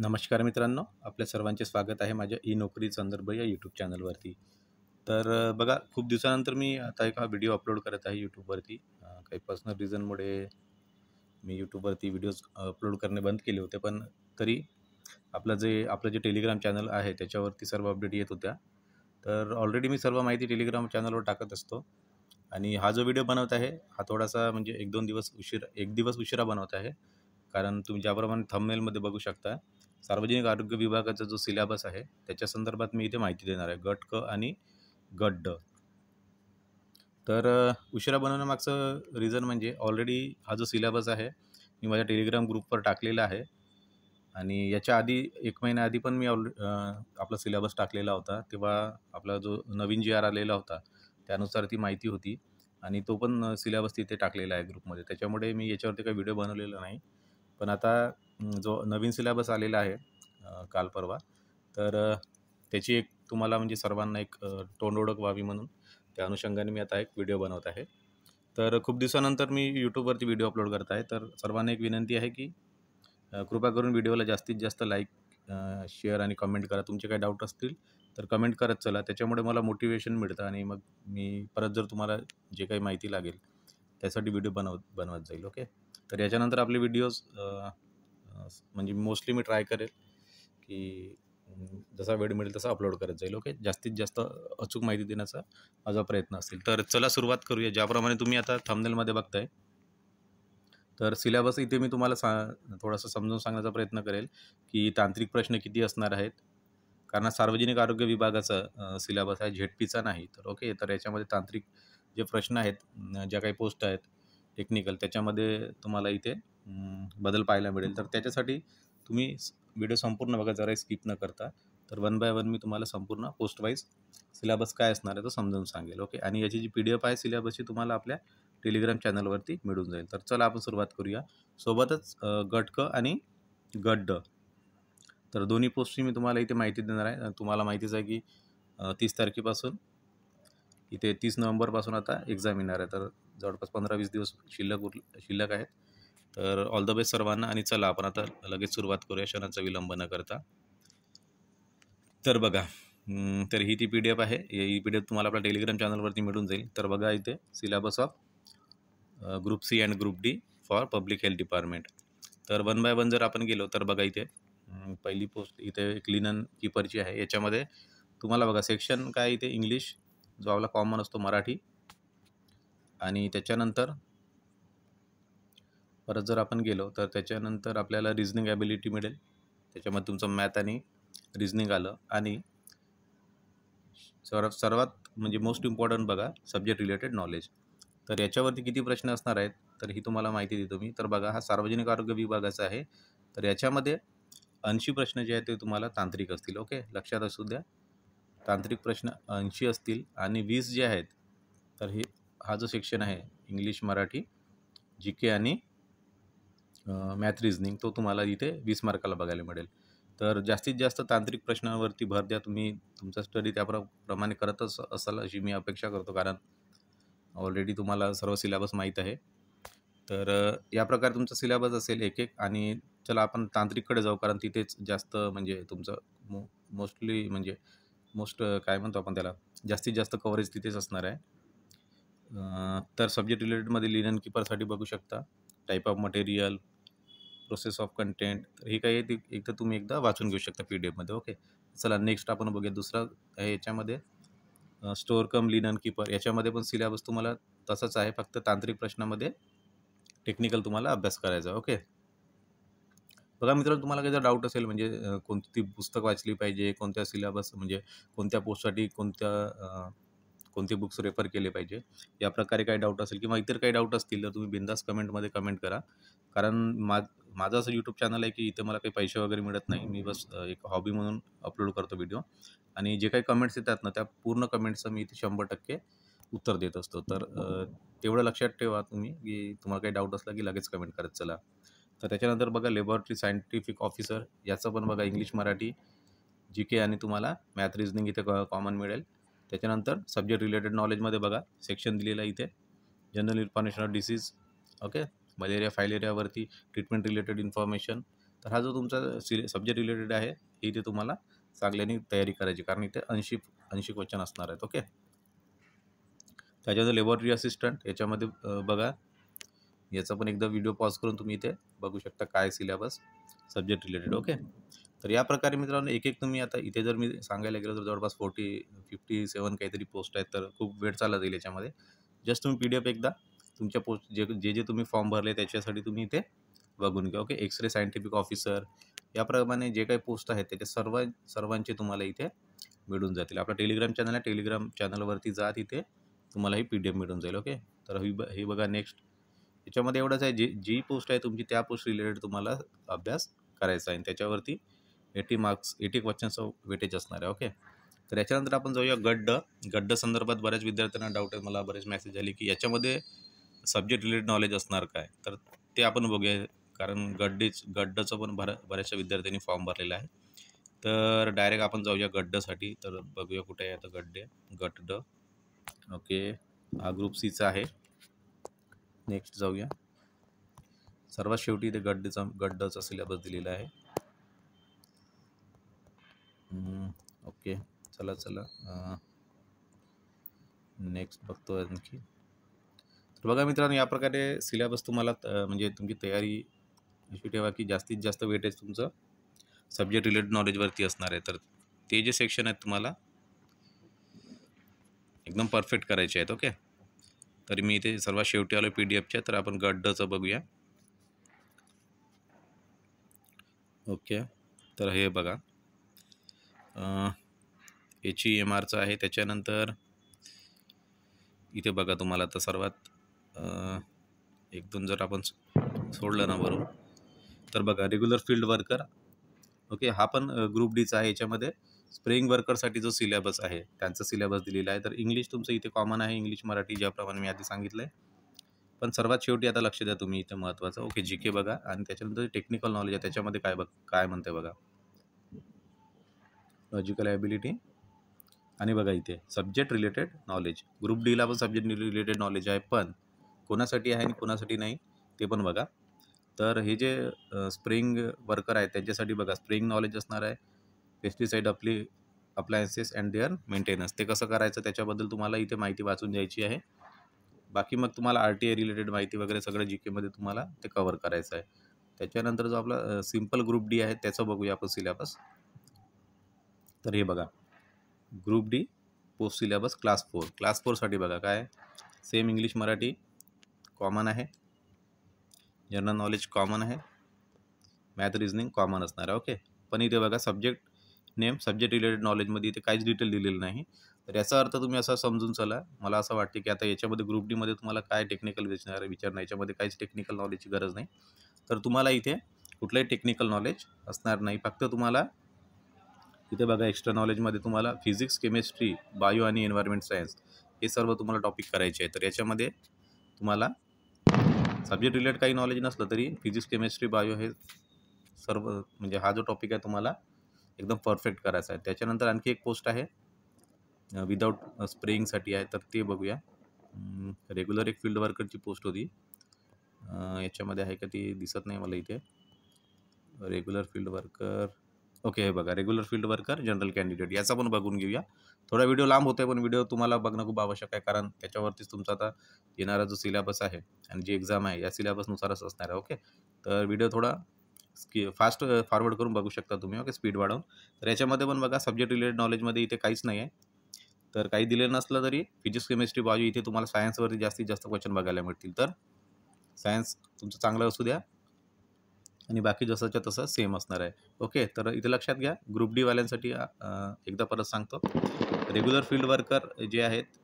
नमस्कार मित्रांनो आपल्या सर्वांचे स्वागत आहे माझ्या ई नोकरी संदर्भ या यूट्यूब चॅनलवरती तर बघा खूप दिवसानंतर मी आता एक व्हिडिओ अपलोड करत आहे यूट्यूबवरती काही पर्सनल रिझनमुळे मी यूट्यूबवरती व्हिडिओज अपलोड करणे बंद केले होते पण तरी आपलं जे आपलं जे टेलिग्राम चॅनल आहे त्याच्यावरती सर्व अपडेट येत होत्या तर ऑलरेडी मी सर्व माहिती टेलिग्राम चॅनलवर टाकत असतो आणि हा जो व्हिडिओ बनवत आहे हा थोडासा म्हणजे एक दोन दिवस उशीर एक दिवस उशिरा बनवत आहे कारण तुम्ही ज्याप्रमाणे थंबनेलमध्ये बघू शकता सार्वजनिक आरोग्य विभागाचा जो सिलेबस आहे त्याच्या संदर्भात मी इथे माहिती देणार आहे गट क आणि गट ड तर उशिरा बनवण्यामागचं रिझन म्हणजे ऑलरेडी हा जो सिलेबस आहे मी माझ्या टेलिग्राम ग्रुपवर टाकलेला आहे आणि याच्या आधी एक महिना आधी पण मी आपला सिलेबस टाकलेला होता तेव्हा आपला जो नवीन जी आर आलेला होता त्यानुसार ती माहिती होती आणि तो पण सिलेबस तिथे टाकलेला आहे ग्रुपमध्ये त्याच्यामुळे मी याच्यावरती काही व्हिडिओ बनवलेला नाही पण आता जो नवीन सिलेबस आलेला आहे काल परवा तर त्याची एक तुम्हाला म्हणजे सर्वांना एक तोंड ओळख व्हावी म्हणून त्या अनुषंगाने मी आता एक व्हिडिओ बनवत आहे तर खूप दिवसानंतर मी यूट्यूबवरती व्हिडिओ अपलोड करत आहे तर सर्वांना एक विनंती आहे की कृपा करून व्हिडिओला जास्तीत जास्त लाईक शेअर आणि कमेंट करा तुमचे काही डाऊट असतील तर कमेंट करत चला त्याच्यामुळे मला मोटिवेशन मिळतं आणि मग मी परत जर तुम्हाला जे काही माहिती लागेल त्यासाठी व्हिडिओ बनव बनवत जाईल ओके तर याच्यानंतर आपले व्हिडिओज म्हणजे मोस्टली मी ट्राय करेल की जसा वेळ मिळेल तसा अपलोड करत जाईल ओके जास्तीत जास्त अचूक माहिती देण्याचा माझा प्रयत्न असेल तर चला सुरुवात करूया ज्याप्रमाणे तुम्ही आता थमनेलमध्ये बघताय तर सिलेबस इथे मी तुम्हाला सा थोडासा समजून सांगण्याचा प्रयत्न करेल की तांत्रिक प्रश्न किती असणार आहेत कारण सार्वजनिक आरोग्य विभागाचा सिलेबस आहे झेडपीचा नाही तर ओके तर याच्यामध्ये तांत्रिक जे प्रश्न आहेत ज्या काही पोस्ट आहेत टेक्निकल त्याच्यामध्ये तुम्हाला इथे बदल पाहायला मिळेल तर त्याच्यासाठी तुम्ही व्हिडिओ संपूर्ण बघा जरा स्किप न करता तर वन बाय वन मी तुम्हाला संपूर्ण पोस्ट वाईज सिलेबस काय असणार आहे तो समजावून सांगेल ओके आणि याची जी पी डी एफ आहे सिलेबसची तुम्हाला आपल्या टेलिग्राम चॅनलवरती मिळून जाईल तर चला आपण सुरुवात करूया सोबतच गट क आणि गट ड तर दोन्ही पोस्टची मी तुम्हाला इथे माहिती देणार आहे तुम्हाला माहितीच आहे की तीस तारखेपासून इथे तीस नोव्हेंबरपासून आता एक्झाम येणार आहे तर जवळपास पंधरा वीस दिवस शिल्लक उर शिल्लक आहेत तर ऑल द बेस्ट सर्वांना आणि चला आपण आता लगेच सुरुवात करूया क्षणाचा विलंब न करता तर बघा तर ही ती पी डी एफ आहे ही पी डी एफ तुम्हाला आपल्या टेलिग्राम चॅनलवरती मिळून जाईल तर बघा इथे syllabus of group C and group D for public health department तर वन बाय वन जर आपण गेलो तर बघा इथे पहिली पोस्ट इथे क्लिनन कीपरची आहे याच्यामध्ये तुम्हाला बघा सेक्शन काय इथे इंग्लिश जो आपला कॉमन असतो मराठी आणि त्याच्यानंतर परत जर आपण गेलो तर त्याच्यानंतर आपल्याला रिजनिंग ॲबिलिटी मिळेल त्याच्यामध्ये तुमचं मॅथ आणि रिजनिंग आलं आणि सर्व सर्वात म्हणजे मोस्ट इम्पॉर्टंट बघा सब्जेक्ट रिलेटेड नॉलेज तर याच्यावरती किती प्रश्न असणार आहेत तर ही तुम्हाला माहिती देतो मी तर बघा हा सार्वजनिक आरोग्य विभागाचा आहे तर याच्यामध्ये ऐंशी प्रश्न जे आहेत ते तुम्हाला तांत्रिक असतील ओके लक्षात असू द्या तांत्रिक प्रश्न ऐंशी असतील आणि वीस जे आहेत तर हे हा जो सेक्शन आहे इंग्लिश मराठी जी के आणि मॅथ रिजनिंग तो तुम्हाला इथे वीस मार्काला बघायला मिळेल तर जास्तीत जास्त तांत्रिक प्रश्नांवरती भर द्या तुम्ही तुमचा स्टडी त्याप्रमाणे करतच असाल अशी मी अपेक्षा करतो कारण ऑलरेडी तुम्हाला सर्व सिलेबस माहीत आहे तर या प्रकारे तुमचा सिलेबस असेल एक एक आणि चला आपण तांत्रिककडे जाऊ कारण तिथेच जास्त म्हणजे तुमचं मो मोस्टली म्हणजे मोस्ट काय म्हणतो आपण त्याला जास्तीत जास्त कव्हरेज तिथेच असणार आहे तर सब्जेक्ट रिलेटेडमध्ये लिनन किपरसाठी बघू शकता type of material process of content हे हे काही ते एकदा तुम्ही एकदा वाचून घेऊ शकता पी डी एफमध्ये ओके चला नेक्स्ट आपण बघूया दुसरा आहे याच्यामध्ये स्टोअर कम लिनन कीपर याच्यामध्ये पण सिलेबस तुम्हाला तसाच आहे फक्त तांत्रिक प्रश्नामध्ये टेक्निकल तुम्हाला अभ्यास करायचा ओके बघा मित्रांनो तुम्हाला काही जर डाऊट असेल म्हणजे कोणती पुस्तक वाचली पाहिजे कोणत्या सिलेबस म्हणजे कोणत्या पोस्टसाठी कोणत्या कोणते बुक्स रेफर केले पाहिजे या प्रकारे काही डाऊट असेल किंवा इतर काही डाऊट असतील तर तुम्ही बिंदास कमेंटमध्ये कमेंट करा कारण मा माझं असं यूट्यूब चॅनल आहे की इथे मला काही पैसे वगैरे मिळत नाही मी बस एक हॉबी म्हणून अपलोड करतो व्हिडिओ आणि जे काही कमेंट्स येतात ना त्या पूर्ण कमेंट्सचं मी इथे शंभर टक्के उत्तर देत असतो तर तेवढं लक्षात ठेवा तुम्ही की तुम्हाला काही डाऊट असला की लगेच कमेंट करत चला तर त्याच्यानंतर बघा लेबॉरेटरी सायंटिफिक ऑफिसर याचं पण बघा इंग्लिश मराठी जी के आणि तुम्हाला मॅथ रिजनिंग इथे कॉमन मिळेल त्याच्यानंतर सब्जेक्ट रिलेटेड नॉलेजमध्ये बघा सेक्शन दिलेलं इथे general information of disease okay malaria फायलेरियावरती ट्रीटमेंट रिलेटेड इन्फॉर्मेशन तर हा जो तुमचा सिले सब्जेक्ट रिलेटेड आहे इथे तुम्हाला चांगल्याने तयारी करायची कारण इथे ऐंशी ऐंशी क्वेश्चन असणार आहेत ओके त्याच्यानंतर लेबॉरेटरी असिस्टंट याच्यामध्ये बघा याचा पण एकदा व्हिडिओ पॉज करून तुम्ही इथे बघू शकता काय सिलेबस सब्जेक्ट रिलेटेड ओके तर या प्रकारे मित्रांनो एक एक तुम्ही आता इथे जर मी सांगायला गेलो तर जवळपास फोर्टी फिफ्टी सेवन काहीतरी पोस्ट आहेत तर खूप वेळ चालला जाईल याच्यामध्ये जस्ट तुम्ही पी डी एफ एकदा तुमच्या पोस्ट जे जे जे तुम्ही फॉर्म भरले त्याच्यासाठी तुम्ही इथे बघून घ्या ओके एक्सरे सायंटिफिक ऑफिसर याप्रमाणे जे काही पोस्ट आहेत त्याच्या सर्व सर्वांचे तुम्हाला इथे मिळून जातील आपला टेलिग्राम चॅनल आहे टेलिग्राम चॅनलवरती जा तिथे तुम्हाला ही पी डी एफ मिळून जाईल ओके तर ही ब हे बघा नेक्स्ट याच्यामध्ये एवढंच आहे जी जी पोस्ट आहे तुमची त्या पोस्ट रिलेटेड तुम्हाला अभ्यास करायचा आहे त्याच्यावरती एटी मार्क्स एटी क्वेश्चन्सचं वेटेज असणार आहे ओके तर याच्यानंतर आपण जाऊया गड्ड गड्ड संदर्भात बऱ्याच विद्यार्थ्यांना डाऊट आहे मला बरेच मेसेज आले की याच्यामध्ये सब्जेक्ट रिलेटेड नॉलेज असणार काय तर ते आपण बघूया कारण गड्डेच गड्डचं पण बऱ्या बऱ्याचशा विद्यार्थ्यांनी फॉर्म भरलेला आहे तर डायरेक्ट आपण जाऊया गड्डसाठी तर बघूया कुठे आहे आता गड्डे गड्ड ओके हा ग्रुप सीचा आहे नेक्स्ट जाऊया सर्वात शेवटी ते गड्डेचा गड्डचा सिलेबस दिलेला आहे ओके चला चला नेक्स्ट बघतो आणखी तर बघा मित्रांनो या प्रकारे सिलेबस तुम्हाला म्हणजे तुमची तयारी अशी ठेवा की जास्तीत जास्त वेटेज तुमचं सब्जेक्ट रिलेटेड नॉलेजवरती असणार आहे तर ते जे सेक्शन आहेत तुम्हाला एकदम परफेक्ट करायचे आहेत ओके तर मी इथे सर्वात शेवटी आलो पी डी एफच्या तर आपण गड्डचं बघूया ओके तर हे बघा याची एम आरचं आहे त्याच्यानंतर इथे बघा तुम्हाला तर सर्वात एक दोन जर आपण सोडलं ना वरून तर बघा रेग्युलर फील्ड वर्कर ओके हा पण ग्रुप डीचा आहे याच्यामध्ये स्प्रेइंग वर्करसाठी जो सिलेबस आहे त्यांचा सिलेबस दिलेला आहे तर इंग्लिश तुमचं इथे कॉमन आहे इंग्लिश मराठी ज्याप्रमाणे मी आधी सांगितलं आहे पण सर्वात शेवटी आता लक्ष द्या तुम्ही इथे महत्त्वाचं ओके जी के बघा आणि त्याच्यानंतर टेक्निकल नॉलेज आहे त्याच्यामध्ये काय बघ काय म्हणते बघा लॉजिकल ॲबिलिटी आणि बघा इथे सब्जेक्ट रिलेटेड नॉलेज ग्रुप डीला पण सब्जेक्ट रिलेटेड नॉलेज आहे पण कोणासाठी आहे आणि कोणासाठी नाही ते पण बघा तर हे जे स्प्रिंग वर्कर आहेत त्यांच्यासाठी बघा स्प्रिंग नॉलेज असणार आहे पेस्टिसाईड आपली अप्लायन्सेस अँड देअर मेंटेनन्स ते कसं करायचं त्याच्याबद्दल तुम्हाला इथे माहिती वाचून द्यायची आहे बाकी मग तुम्हाला आर टी आय रिलेटेड माहिती वगैरे सगळं जी केमध्ये तुम्हाला ते कवर करायचं आहे त्याच्यानंतर जो आपला सिम्पल ग्रुप डी आहे त्याचं बघूया आपण सिलेबस तर हे बघा group D post syllabus class four class फोरसाठी बघा काय सेम इंग्लिश मराठी कॉमन आहे जनरल नॉलेज कॉमन आहे मॅथ रिजनिंग कॉमन असणार आहे ओके पण इथे बघा सब्जेक्ट नेम सब्जेक्ट रिलेटेड नॉलेजमध्ये इथे काहीच डिटेल दिलेलं नाही तर याचा अर्थ तुम्ही असा समजून चला मला असं वाटते की आता याच्यामध्ये ग्रुप डीमध्ये तुम्हाला काय टेक्निकल विचार विचारणं याच्यामध्ये काहीच टेक्निकल नॉलेजची गरज नाही तर तुम्हाला इथे कुठलंही टेक्निकल नॉलेज असणार नाही फक्त तुम्हाला इथे बघा एक्स्ट्रा नॉलेजमध्ये तुम्हाला फिजिक्स केमिस्ट्री बायो आणि एन्व्हायरमेंट सायन्स हे सर्व तुम्हाला टॉपिक करायचे आहे तर याच्यामध्ये तुम्हाला सब्जेक्ट रिलेट काही नॉलेज नसलं तरी फिजिक्स केमिस्ट्री बायो हे सर्व म्हणजे हा जो टॉपिक आहे तुम्हाला एकदम परफेक्ट करायचा आहे त्याच्यानंतर आणखी एक पोस्ट आहे विदाऊट स्प्रेईंगसाठी आहे तर ते बघूया रेग्युलर एक फील्ड वर्करची पोस्ट होती याच्यामध्ये आहे का ती दिसत नाही मला इथे रेग्युलर फील्ड वर्कर ओके हे बघा regular field worker general candidate याचा पण बघून घेऊया थोडा व्हिडिओ लांब होतो पण व्हिडिओ तुम्हाला बघणं खूप आवश्यक आहे कारण त्याच्यावरतीच तुमचा आता येणारा जो सिलेबस आहे आणि जी एक्झाम आहे या सिलेबसनुसारच असणार आहे ओके तर व्हिडिओ थोडा स्की फास्ट फॉरवर्ड करून बघू शकता तुम्ही ओके स्पीड वाढवून तर याच्यामध्ये पण बघा सब्जेक्ट रिलेटेड नॉलेजमध्ये इथे काहीच नाही आहे तर काही दिलेलं नसलं तरी फिजिक्स केमिस्ट्री बाजू इथे तुम्हाला सायन्सवरती जास्तीत जास्त क्वेश्चन बघायला मिळतील तर सायन्स तुमचं चांगलं असू द्या आणि बाकी जसंच्या तसं सेम असणार आहे ओके तर इथे लक्षात घ्या ग्रुप डी वाल्यांसाठी एकदा परत सांगतो रेग्युलर फील्ड वर्कर जे आहेत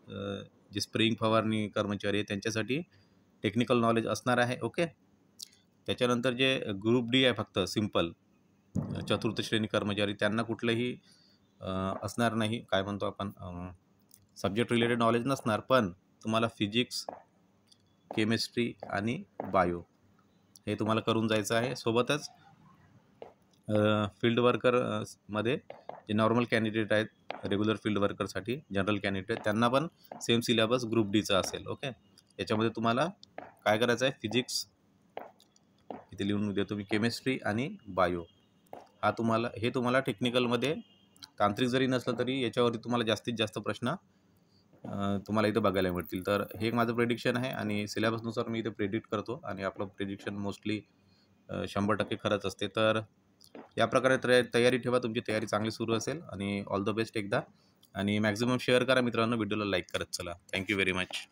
जे स्प्रिंग फवारणी कर्मचारी आहे त्यांच्यासाठी टेक्निकल नॉलेज असणार आहे ओके त्याच्यानंतर जे ग्रुप डी आहे फक्त सिम्पल चतुर्थ श्रेणी कर्मचारी त्यांना कुठलंही असणार नाही काय म्हणतो आपण सब्जेक्ट रिलेटेड नॉलेज नसणार पण तुम्हाला फिजिक्स केमिस्ट्री आणि बायो हे तुम्हाला करून जायचं आहे सोबतच फील्ड मध्ये जे नॉर्मल कॅन्डिडेट आहेत रेग्युलर फील्ड वर्करसाठी जनरल कॅन्डिडेट त्यांना पण सेम सिलेबस ग्रुप डीचा असेल ओके याच्यामध्ये तुम्हाला काय करायचं आहे फिजिक्स इथे लिहून देतो मी केमिस्ट्री आणि बायो हा तुम्हाला हे तुम्हाला टेक्निकलमध्ये तांत्रिक जरी नसलं तरी याच्यावरती तुम्हाला जास्तीत जास्त प्रश्न तुम्हाला इथं बघायला मिळतील तर हे एक माझं प्रेडिक्शन आहे आणि सिलेबसनुसार मी इथे प्रेडिक्ट करतो आणि आपलं प्रेडिक्शन मोस्टली शंभर टक्के खरंच असते तर या प्रकारे तयारी ठेवा तुमची तयारी चांगली सुरू असेल आणि ऑल द बेस्ट एकदा आणि मॅक्झिमम शेअर करा मित्रांनो व्हिडिओला लाईक करत चला थँक्यू व्हेरी मच